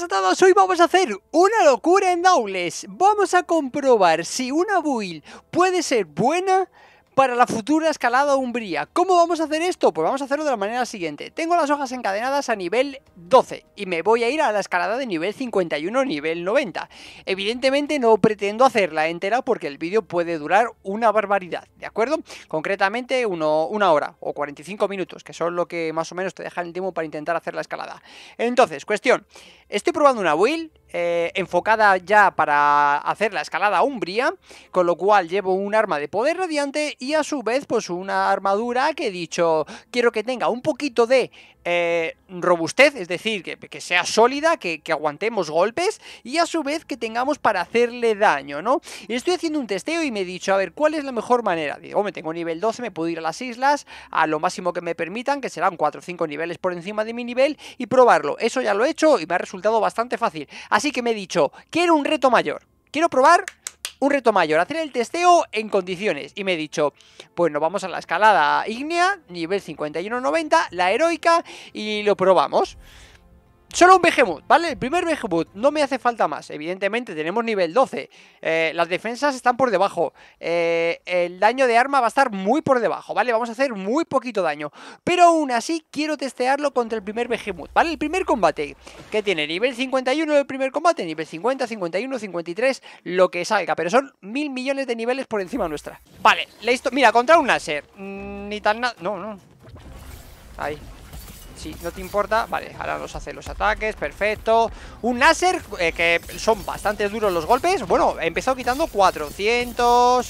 a todos, hoy vamos a hacer una locura en doubles Vamos a comprobar si una build puede ser buena para la futura escalada umbría. ¿Cómo vamos a hacer esto? Pues vamos a hacerlo de la manera siguiente. Tengo las hojas encadenadas a nivel 12 y me voy a ir a la escalada de nivel 51 nivel 90. Evidentemente no pretendo hacerla entera porque el vídeo puede durar una barbaridad, ¿de acuerdo? Concretamente una hora o 45 minutos, que son lo que más o menos te deja el tiempo para intentar hacer la escalada. Entonces, cuestión... Estoy probando una build eh, enfocada ya para hacer la escalada umbría, Umbria, con lo cual llevo un arma de poder radiante y a su vez pues una armadura que he dicho quiero que tenga un poquito de eh, robustez, es decir, que, sea sólida, que, aguantemos golpes y a su vez que tengamos para hacerle daño, ¿no? Y estoy haciendo un testeo y me he dicho, a ver, ¿cuál es la mejor manera? Digo, me tengo nivel 12, me puedo ir a las islas a lo máximo que me permitan, que serán 4 o 5 niveles por encima de mi nivel y probarlo. Eso ya lo he hecho y me ha resultado bastante fácil. Así que me he dicho, quiero un reto mayor. Quiero probar un reto mayor, hacer el testeo en condiciones. Y me he dicho, pues nos vamos a la escalada ígnea, nivel 51-90, la heroica, y lo probamos. Solo un Behemoth, ¿vale? El primer Behemoth no me hace falta más. Evidentemente, tenemos nivel 12. Eh, las defensas están por debajo. Eh, el daño de arma va a estar muy por debajo, ¿vale? Vamos a hacer muy poquito daño. Pero aún así, quiero testearlo contra el primer Behemoth, ¿vale? El primer combate, que tiene nivel 51 el primer combate, nivel 50, 51, 53, lo que salga. Pero son mil millones de niveles por encima nuestra. Vale, listo. Mira, contra un láser. Mm, ni tan nada... No, no. Ahí. Si no te importa. Vale, ahora nos hace los ataques, perfecto. Un láser, eh, que son bastante duros los golpes. Bueno, he empezado quitando 400,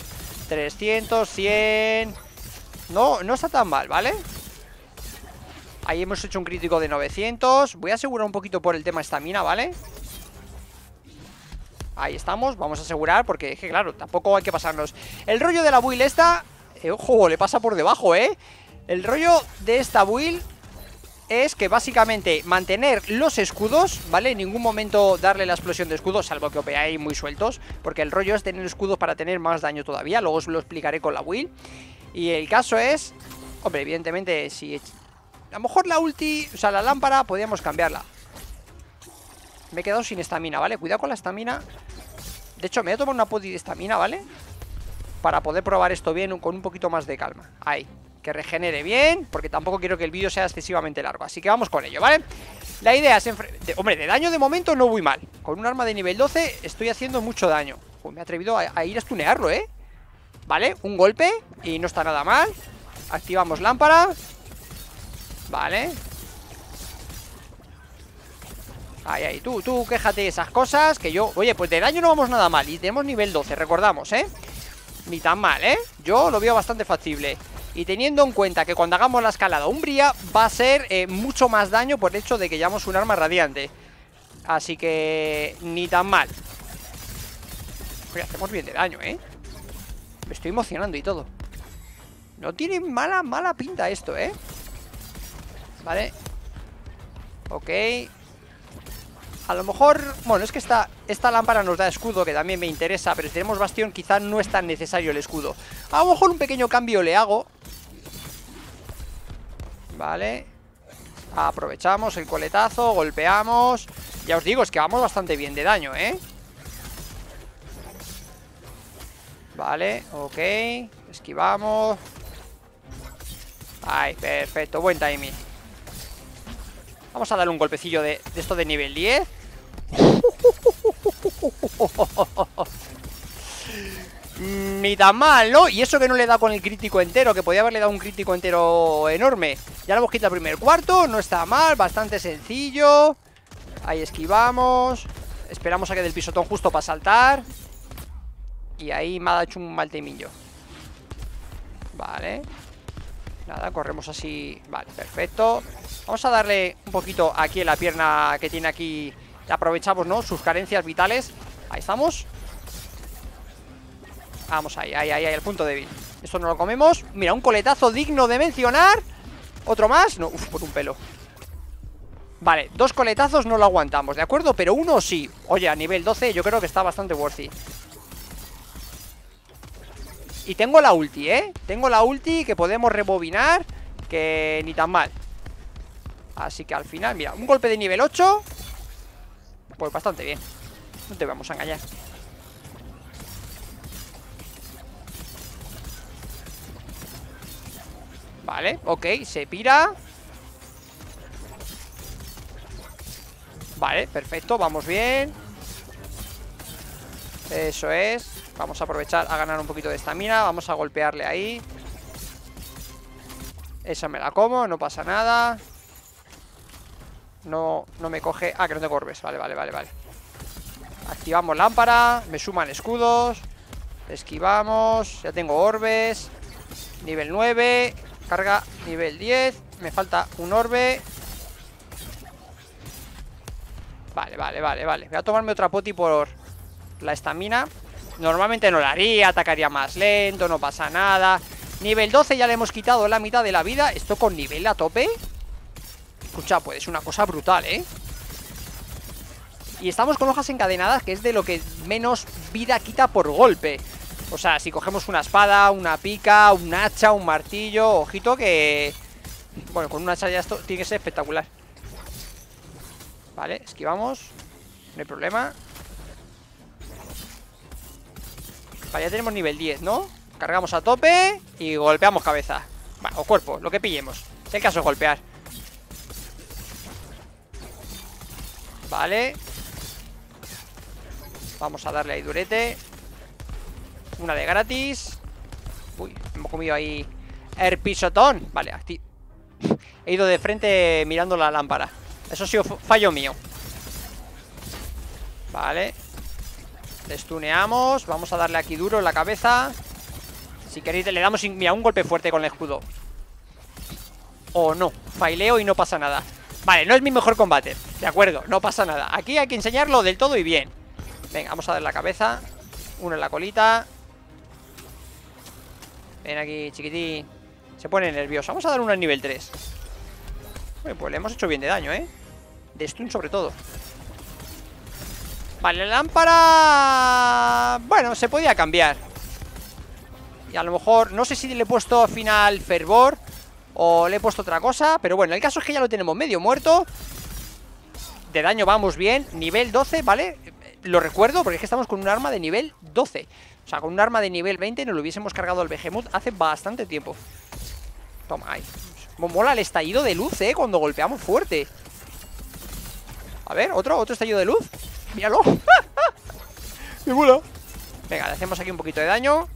300, 100... No, no está tan mal, ¿vale? Ahí hemos hecho un crítico de 900 Voy a asegurar un poquito por el tema estamina, ¿vale? Ahí estamos, vamos a asegurar Porque es que claro, tampoco hay que pasarnos El rollo de la build esta eh, Ojo, le pasa por debajo, ¿eh? El rollo de esta build es que básicamente mantener los escudos, ¿vale? En ningún momento darle la explosión de escudos, salvo que opeáis muy sueltos, porque el rollo es tener escudos para tener más daño todavía, luego os lo explicaré con la will. Y el caso es, hombre, evidentemente, si... A lo mejor la ulti, o sea, la lámpara, podríamos cambiarla. Me he quedado sin estamina, ¿vale? Cuidado con la estamina. De hecho, me voy a tomar una poti de estamina, ¿vale? Para poder probar esto bien con un poquito más de calma. Ahí que regenere bien, porque tampoco quiero que el vídeo sea excesivamente largo, así que vamos con ello, ¿vale? La idea es... hombre, de daño de momento no voy mal. Con un arma de nivel 12 estoy haciendo mucho daño. me he atrevido a, ir a stunearlo, ¿eh? Vale, un golpe y no está nada mal. Activamos lámpara. Vale. Ahí, ahí, tú, tú, quéjate de esas cosas Que yo, oye, pues de daño no vamos nada mal Y tenemos nivel 12, recordamos, ¿eh? Ni tan mal, ¿eh? Yo lo veo bastante factible y teniendo en cuenta que cuando hagamos la escalada umbría va a ser eh, mucho más daño por el hecho de que llevamos un arma radiante. Así que ni tan mal. hacemos bien de daño, ¿eh? Me estoy emocionando y todo. No tiene mala, mala pinta esto, ¿eh? Vale. Ok. A lo mejor, bueno, es que esta, esta lámpara nos da escudo, que también me interesa, pero si tenemos bastión quizá no es tan necesario el escudo. A lo mejor un pequeño cambio le hago. Vale. Aprovechamos el coletazo, golpeamos. Ya os digo, es que vamos bastante bien de daño, ¿eh? Vale, ok. Esquivamos. Ay, perfecto, buen timing. Vamos a darle un golpecillo de, esto de nivel 10. Ni tan mal, ¿no? Y eso que no le he dado con el crítico entero, que podía haberle dado un crítico entero enorme. Ya lo hemos quitado el primer cuarto, no está mal, bastante sencillo. Ahí esquivamos. Esperamos a que del pisotón justo para saltar. Y ahí me ha hecho un mal temillo. Vale. Nada, corremos así. Vale, perfecto. Vamos a darle un poquito aquí en la pierna que tiene aquí. Aprovechamos, ¿no? Sus carencias vitales. Ahí estamos. Vamos ahí, ahí, ahí, ahí, el punto débil. Esto no lo comemos. Mira, un coletazo digno de mencionar. ¿Otro más? No, uff, por un pelo. Vale, dos coletazos no lo aguantamos, ¿de acuerdo? Pero uno sí. Oye, a nivel 12 yo creo que está bastante worthy. Y tengo la ulti, ¿eh? Tengo la ulti que podemos rebobinar Que ni tan mal Así que al final, mira, un golpe de nivel 8 Pues bastante bien No te vamos a engañar Vale, ok, se pira Vale, perfecto, vamos bien eso es. Vamos a aprovechar a ganar un poquito de estamina. Vamos a golpearle ahí. Esa me la como, no pasa nada. No, no me coge... Ah, que no tengo orbes. Vale, vale, vale, vale. Activamos lámpara. Me suman escudos. Esquivamos. Ya tengo orbes. Nivel 9. Carga nivel 10. Me falta un orbe. Vale, vale, vale, vale. Voy a tomarme otra poti por la estamina. Normalmente no la haría, atacaría más lento, no pasa nada. Nivel 12 ya le hemos quitado la mitad de la vida. Esto con nivel a tope. Escucha, pues es una cosa brutal, ¿eh? Y estamos con hojas encadenadas, que es de lo que menos vida quita por golpe. O sea, si cogemos una espada, una pica, un hacha, un martillo, ojito que... Bueno, con un hacha ya esto tiene que ser espectacular. Vale, esquivamos. No hay problema. ya tenemos nivel 10, ¿no? Cargamos a tope y golpeamos cabeza. o cuerpo, lo que pillemos. el caso es golpear. Vale. Vamos a darle ahí durete. Una de gratis. Uy, hemos comido ahí el pisotón. Vale, He ido de frente mirando la lámpara. Eso ha sido fallo mío. Vale. Destuneamos. Vamos a darle aquí duro en la cabeza. Si queréis, le damos mira, un golpe fuerte con el escudo. O no. Faileo y no pasa nada. Vale, no es mi mejor combate. De acuerdo, no pasa nada. Aquí hay que enseñarlo del todo y bien. Venga, vamos a darle la cabeza. Uno en la colita. Ven aquí, chiquitín. Se pone nervioso. Vamos a dar uno al nivel 3. pues le hemos hecho bien de daño, ¿eh? De sobre todo. Vale, la lámpara... Bueno, se podía cambiar. Y a lo mejor, no sé si le he puesto final fervor o le he puesto otra cosa, pero bueno, el caso es que ya lo tenemos medio muerto. De daño vamos bien, nivel 12, ¿vale? Lo recuerdo porque es que estamos con un arma de nivel 12. O sea, con un arma de nivel 20 nos lo hubiésemos cargado al Behemoth hace bastante tiempo. Toma, ahí. Mola el estallido de luz, ¿eh? Cuando golpeamos fuerte. A ver, otro, otro estallido de luz. ¡Míralo! ¡Me Venga, le hacemos aquí un poquito de daño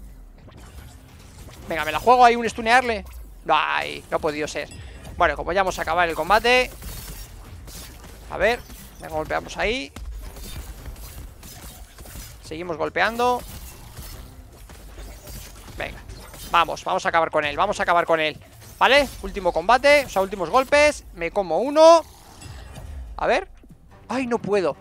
Venga, me la juego ahí un stunearle Ay, no ha podido ser Bueno, como ya vamos a acabar el combate A ver Venga, golpeamos ahí Seguimos golpeando Venga, vamos, vamos a acabar con él Vamos a acabar con él ¿Vale? Último combate, o sea, últimos golpes Me como uno A ver Ay, no puedo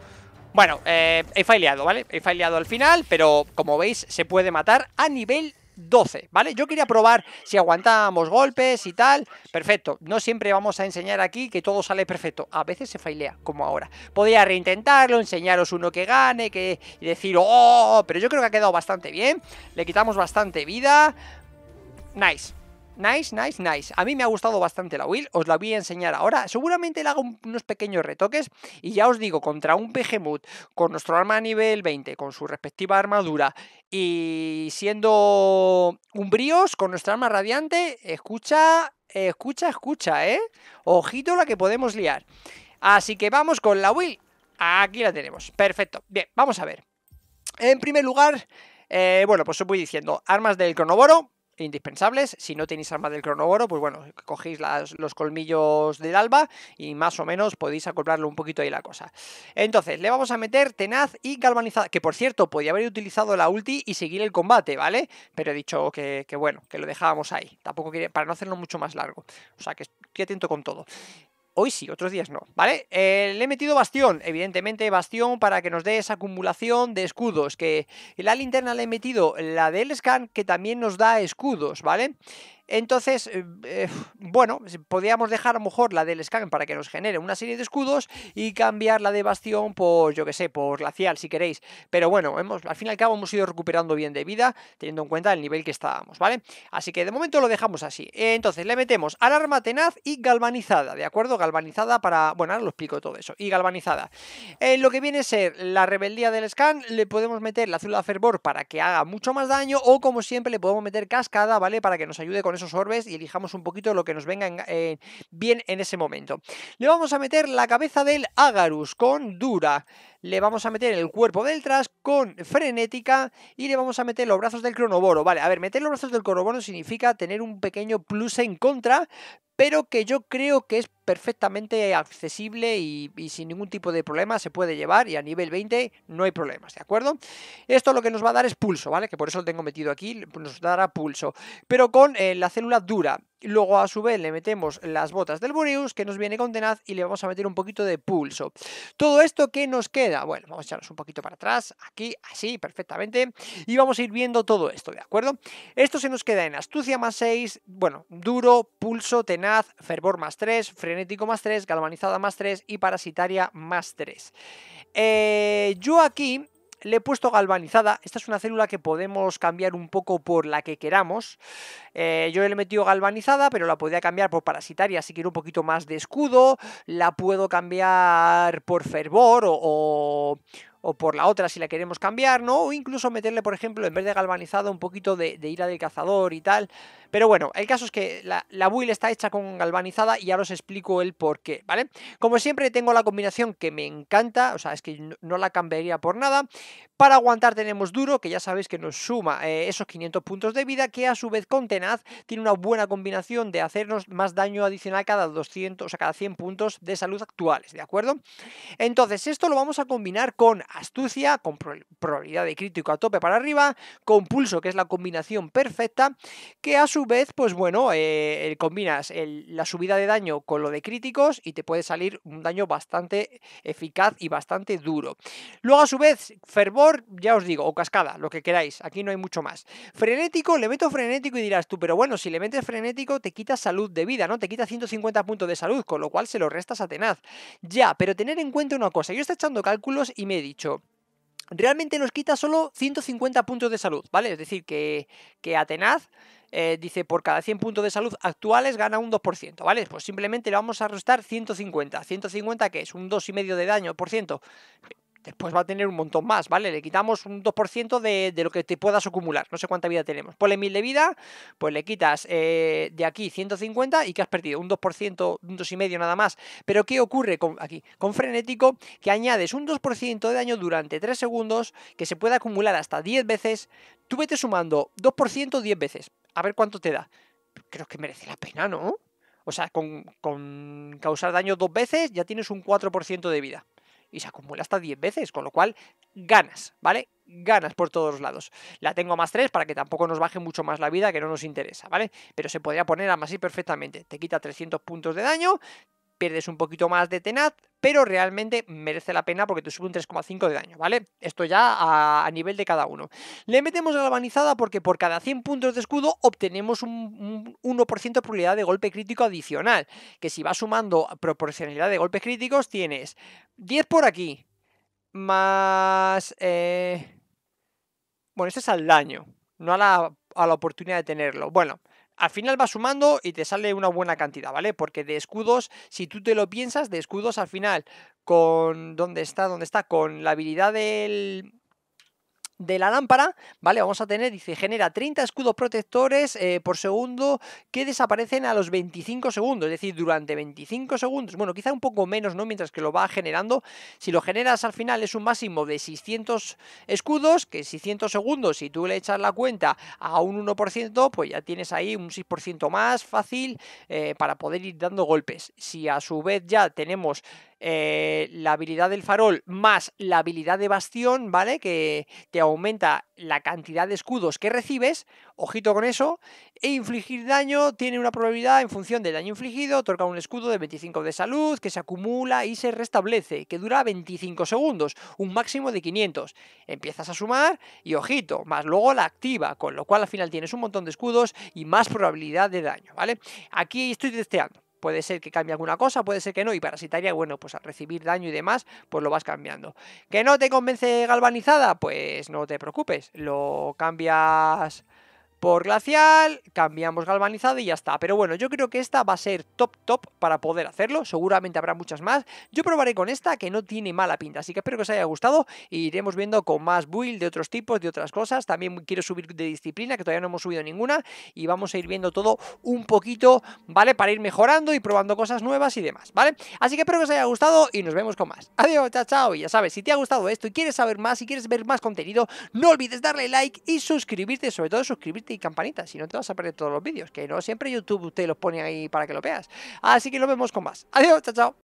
bueno, eh, he faileado, ¿vale? He faileado al final, pero como veis se puede matar a nivel 12, ¿vale? Yo quería probar si aguantábamos golpes y tal. Perfecto. No siempre vamos a enseñar aquí que todo sale perfecto. A veces se failea, como ahora. Podría reintentarlo, enseñaros uno que gane, que y decir, oh, oh, oh" pero yo creo que ha quedado bastante bien. Le quitamos bastante vida. Nice. Nice, nice, nice. A mí me ha gustado bastante la Will os la voy a enseñar ahora. Seguramente le hago unos pequeños retoques y ya os digo, contra un Pejemut con nuestro arma nivel 20, con su respectiva armadura y siendo un con nuestra arma radiante, escucha, escucha, escucha, ¿eh? Ojito la que podemos liar. Así que vamos con la Will Aquí la tenemos. Perfecto. Bien, vamos a ver. En primer lugar... Eh, bueno, pues os voy diciendo, armas del cronoboro, indispensables. Si no tenéis arma del cronoboro, pues bueno, cogéis los colmillos del alba y más o menos podéis acoplarlo un poquito ahí la cosa. Entonces, le vamos a meter tenaz y galvanizada, que por cierto, podía haber utilizado la ulti y seguir el combate, ¿vale? Pero he dicho que, bueno, que lo dejábamos ahí. Tampoco quiere para no hacerlo mucho más largo. O sea, que estoy atento con todo. Hoy sí, otros días no, ¿vale? Eh, le he metido bastión, evidentemente bastión para que nos dé esa acumulación de escudos, que la linterna le he metido la del scan que también nos da escudos, ¿vale? Entonces, eh, eh, bueno, podríamos dejar a lo mejor la del scan para que nos genere una serie de escudos y cambiar la de Bastión por, yo que sé, por Glacial, si queréis. Pero bueno, hemos, al fin y al cabo hemos ido recuperando bien de vida, teniendo en cuenta el nivel que estábamos, ¿vale? Así que de momento lo dejamos así. Entonces, le metemos alarma tenaz y galvanizada, ¿de acuerdo? Galvanizada para... Bueno, ahora lo explico todo eso. Y galvanizada. En lo que viene a ser la rebeldía del Scan, le podemos meter la célula fervor para que haga mucho más daño o, como siempre, le podemos meter cascada, ¿vale? Para que nos ayude con esos orbes y elijamos un poquito lo que nos venga eh, bien en ese momento. Le vamos a meter la cabeza del Agarus con Dura le vamos a meter el cuerpo del Trash con frenética y le vamos a meter los brazos del cronoboro. Vale, a ver, meter los brazos del cronoboro significa tener un pequeño plus en contra, pero que yo creo que es perfectamente accesible y, sin ningún tipo de problema se puede llevar y a nivel 20 no hay problemas, ¿de acuerdo? Esto lo que nos va a dar es pulso, ¿vale? Que por eso lo tengo metido aquí, nos dará pulso, pero con eh, la célula dura. Luego a su vez le metemos las botas del Boreus que nos viene con tenaz y le vamos a meter un poquito de pulso. Todo esto que nos queda, bueno, vamos a echarnos un poquito para atrás, aquí, así, perfectamente, y vamos a ir viendo todo esto, ¿de acuerdo? Esto se nos queda en astucia más 6, bueno, duro, pulso, tenaz, fervor más 3, frenético más 3, galvanizada más 3 y parasitaria más 3. Eh, yo aquí le he puesto galvanizada. Esta es una célula que podemos cambiar un poco por la que queramos. Eh, yo le he metido galvanizada, pero la podría cambiar por parasitaria si quiero un poquito más de escudo. La puedo cambiar por fervor o o por la otra si la queremos cambiar, ¿no? O incluso meterle, por ejemplo, en vez de galvanizado, un poquito de, ira del cazador y tal. Pero bueno, el caso es que la, la build está hecha con galvanizada y ahora os explico el por qué, ¿vale? Como siempre tengo la combinación que me encanta, o sea, es que no, la cambiaría por nada. Para aguantar tenemos duro, que ya sabéis que nos suma eh, esos 500 puntos de vida, que a su vez con tenaz tiene una buena combinación de hacernos más daño adicional cada 200, o sea, cada 100 puntos de salud actuales, ¿de acuerdo? Entonces, esto lo vamos a combinar con astucia, con probabilidad de crítico a tope para arriba, con pulso, que es la combinación perfecta, que a su vez, pues bueno, eh, combinas la subida de daño con lo de críticos y te puede salir un daño bastante eficaz y bastante duro. Luego, a su vez, fervor, ya os digo, o cascada, lo que queráis, aquí no hay mucho más. Frenético, le meto frenético y dirás tú, pero bueno, si le metes frenético te quita salud de vida, ¿no? Te quita 150 puntos de salud, con lo cual se lo restas a Tenaz. Ya, pero tener en cuenta una cosa, yo estoy echando cálculos y me he dicho, realmente nos quita solo 150 puntos de salud, ¿vale? Es decir, que, que Atenaz eh, dice por cada 100 puntos de salud actuales gana un 2%, ¿vale? Pues simplemente le vamos a restar 150. ¿150 que es? Un 2,5 de daño por ciento después va a tener un montón más, ¿vale? Le quitamos un 2% de, lo que te puedas acumular. No sé cuánta vida tenemos. Ponle 1000 de vida, pues le quitas eh, de aquí 150 y que has perdido un 2%, un 2,5 nada más. Pero ¿qué ocurre con, aquí? Con frenético, que añades un 2% de daño durante 3 segundos, que se puede acumular hasta 10 veces. Tú vete sumando 2% 10 veces. A ver cuánto te da. Creo que merece la pena, ¿no? O sea, con, con causar daño dos veces ya tienes un 4% de vida y se acumula hasta 10 veces, con lo cual ganas, ¿vale? Ganas por todos los lados. La tengo a más 3 para que tampoco nos baje mucho más la vida, que no nos interesa, ¿vale? Pero se podría poner a más y perfectamente. Te quita 300 puntos de daño, pierdes un poquito más de tenaz, pero realmente merece la pena porque te sube un 3,5 de daño, ¿vale? Esto ya a, nivel de cada uno. Le metemos galvanizada porque por cada 100 puntos de escudo obtenemos un, 1% de probabilidad de golpe crítico adicional, que si vas sumando proporcionalidad de golpes críticos tienes 10 por aquí, más... Eh, bueno, este es al daño, no a la oportunidad de tenerlo. Bueno, al final va sumando y te sale una buena cantidad, ¿vale? Porque de escudos, si tú te lo piensas, de escudos al final, con ¿dónde está, ¿dónde está, con la habilidad del, de la lámpara, ¿vale? Vamos a tener, dice, genera 30 escudos protectores eh, por segundo que desaparecen a los 25 segundos, es decir, durante 25 segundos, bueno, quizá un poco menos, ¿no? Mientras que lo va generando, si lo generas al final es un máximo de 600 escudos, que 600 segundos, si tú le echas la cuenta a un 1%, pues ya tienes ahí un 6% más fácil eh, para poder ir dando golpes. Si a su vez ya tenemos eh, la habilidad del farol más la habilidad de bastión, ¿vale? Que te aumenta la cantidad de escudos que recibes, ojito con eso, e infligir daño tiene una probabilidad en función del daño infligido, otorga un escudo de 25 de salud que se acumula y se restablece, que dura 25 segundos, un máximo de 500. Empiezas a sumar y ojito, más luego la activa, con lo cual al final tienes un montón de escudos y más probabilidad de daño, ¿vale? Aquí estoy testeando puede ser que cambie alguna cosa, puede ser que no, y parasitaria, bueno, pues al recibir daño y demás, pues lo vas cambiando. ¿Que no te convence galvanizada? Pues no te preocupes, lo cambias por glacial, cambiamos galvanizado y ya está. Pero bueno, yo creo que esta va a ser top top para poder hacerlo, seguramente habrá muchas más. Yo probaré con esta que no tiene mala pinta, así que espero que os haya gustado e iremos viendo con más build de otros tipos, de otras cosas. También quiero subir de disciplina, que todavía no hemos subido ninguna y vamos a ir viendo todo un poquito, ¿vale? Para ir mejorando y probando cosas nuevas y demás, ¿vale? Así que espero que os haya gustado y nos vemos con más. Adiós, chao, chao. Y ya sabes, si te ha gustado esto y quieres saber más, si quieres ver más contenido, no olvides darle like y suscribirte, sobre todo suscribirte y campanita, si no te vas a perder todos los vídeos, que no siempre YouTube te los pone ahí para que lo veas. Así que nos vemos con más. Adiós, chao, chao.